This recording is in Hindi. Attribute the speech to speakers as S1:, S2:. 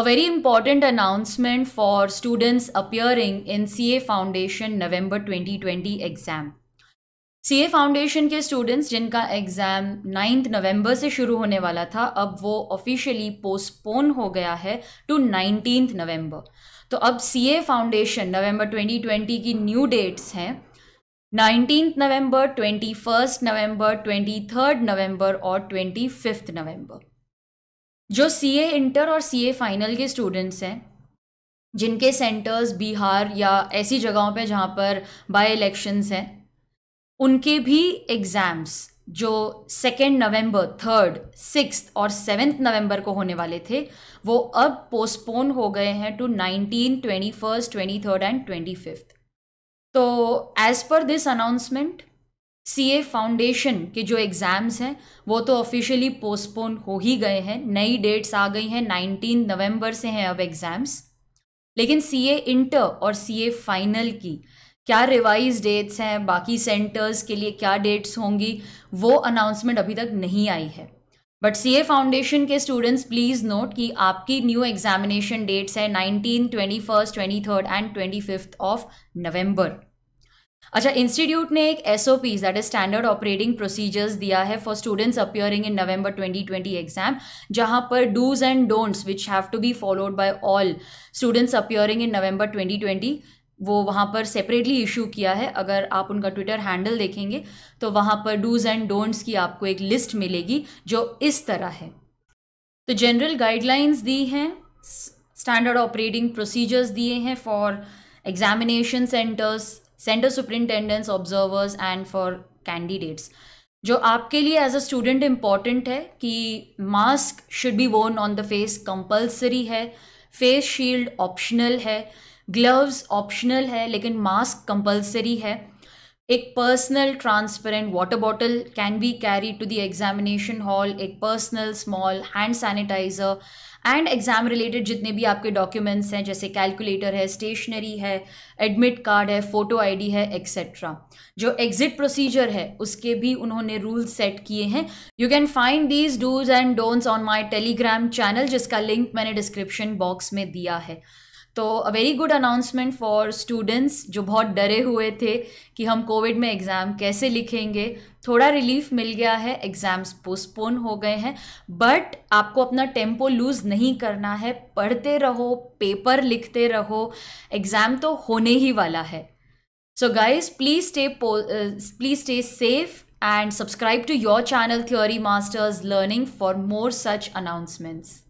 S1: a very important announcement for students appearing in CA Foundation November 2020 exam. CA foundation के स्टूडेंट्स जिनका एग्ज़ाम नाइन्थ नवंबर से शुरू होने वाला था अब वो ऑफिशियली पोस्टपोन हो गया है टू नाइनटीन नवंबर तो अब सीए फाउंडेशन नवंबर 2020 की न्यू डेट्स हैं nineteen November 21 November twenty November और ट्वेंटी नवंबर जो सी ए इंटर और सी ए फाइनल के स्टूडेंट्स हैं जिनके सेंटर्स बिहार या ऐसी जगहों पे जहाँ पर बाय इलेक्शंस हैं उनके भी एग्ज़ाम्स जो सेकेंड नवंबर थर्ड सिक्स और सेवेंथ नवंबर को होने वाले थे वो अब पोस्टपोन हो गए हैं to nineteen twenty first twenty third and twenty fifth तो as per this announcement C A foundation के जो एग्ज़ाम्स हैं वो तो ऑफिशियली पोस्टपोन हो ही गए हैं नई डेट्स आ गई हैं नाइनटीन नवंबर से हैं अब एग्ज़ाम्स लेकिन सी ए इंटर और सी ए फाइनल की क्या रिवाइज डेट्स हैं बाकी सेंटर्स के लिए क्या डेट्स होंगी वो अनाउंसमेंट अभी तक नहीं आई है बट सी ए फाउंडेशन के स्टूडेंट्स प्लीज़ नोट कि आपकी न्यू एग्जामिनेशन डेट्स हैं nineteen twenty first twenty third and twenty fifth of November अच्छा इंस्टीट्यूट ने एक S O P that is standard operating procedures दिया है for students appearing in November 2020 exam जहां पर dos and don'ts which have to be followed by all students appearing in November 2020 वो वहां पर सेपरेटली इशू किया है अगर आप उनका ट्विटर हैंडल देखेंगे तो वहाँ पर डूज एंड डोंट्स की आपको एक लिस्ट मिलेगी जो इस तरह है तो जनरल गाइडलाइंस दी हैं स्टैंडर्ड ऑपरेटिंग प्रोसीजर्स दिए हैं for examination centres centre superintendents observers and for candidates जो आपके लिए एज अ स्टूडेंट इम्पॉर्टेंट है कि mask should be worn on the face compulsory है फेस शील्ड ऑप्शनल है ग्लव्स ऑप्शनल है लेकिन मास्क कंपल्सरी है एक personal transparent water bottle can be carry to the examination hall एक personal small hand sanitiser and exam related जितने भी आपके डॉक्यूमेंट्स हैं जैसे कैलकुलेटर है स्टेशनरी है एडमिट कार्ड है फ़ोटो आईडी है एक्सेट्रा जो एग्ज़िट प्रोसीजर है उसके भी उन्होंने रूल सेट किए हैं you can find these dos and don'ts on my Telegram channel जिसका लिंक मैंने डिस्क्रिप्शन बॉक्स में दिया है तो a very good announcement for students जो बहुत डरे हुए थे कि हम कोविड में एग्ज़ाम कैसे लिखेंगे थोड़ा रिलीफ मिल गया है एग्ज़ाम्स पोस्टपोन हो गए हैं बट आपको अपना टेम्पो लूज़ नहीं करना है पढ़ते रहो पेपर लिखते रहो एग्ज़ाम तो होने ही वाला है so guys please stay please stay safe and subscribe to your channel Theory Masters Learning for more such announcements